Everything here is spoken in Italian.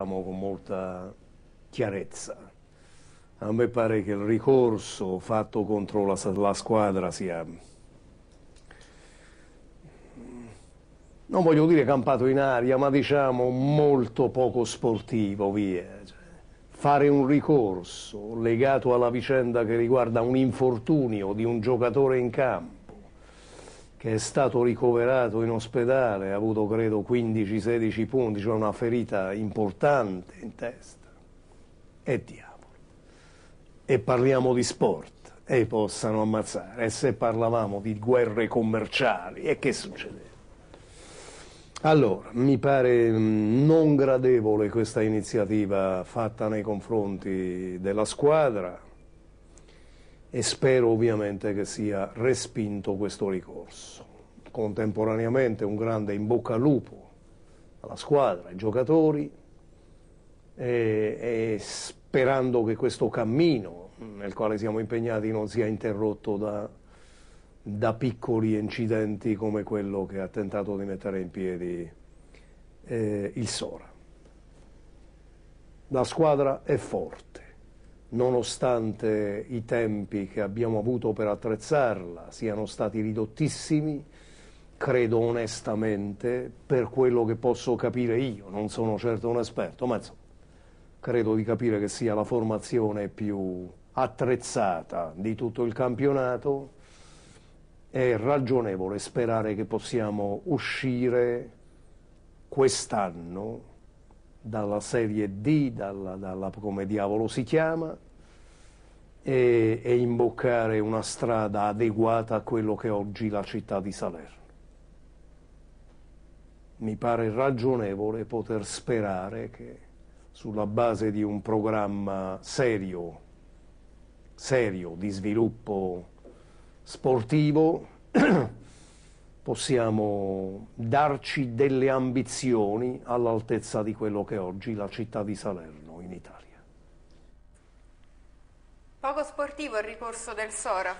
Diciamo con molta chiarezza. A me pare che il ricorso fatto contro la, la, squadra sia, non voglio dire campato in aria, ma diciamo molto poco sportivo, via. Cioè, fare un ricorso legato alla vicenda che riguarda un infortunio di un giocatore in campo, che è stato ricoverato in ospedale, ha avuto credo 15-16 punti, cioè una ferita importante in testa. E diavolo. E parliamo di sport e possano ammazzare. E se parlavamo di guerre commerciali, e che succedeva? Allora, mi pare mm, non gradevole questa iniziativa fatta nei confronti della squadra, e spero ovviamente che sia respinto questo ricorso. Contemporaneamente un grande in bocca al lupo alla squadra, ai giocatori e, e sperando che questo cammino nel quale siamo impegnati non sia interrotto da, da piccoli incidenti come quello che ha tentato di mettere in piedi eh, il Sora. La squadra è forte nonostante i tempi che abbiamo avuto per attrezzarla siano stati ridottissimi, credo onestamente, per quello che posso capire io, non sono certo un esperto, ma insomma, credo di capire che sia la formazione più attrezzata di tutto il campionato, è ragionevole sperare che possiamo uscire quest'anno dalla serie D, dalla, dalla, come diavolo si chiama, e, e, imboccare una strada adeguata a quello che è oggi la città di Salerno. Mi pare ragionevole poter sperare che sulla base di un programma serio, serio di sviluppo sportivo, possiamo darci delle ambizioni all'altezza di quello che è oggi la città di Salerno in Italia. Poco sportivo il ricorso del Sora.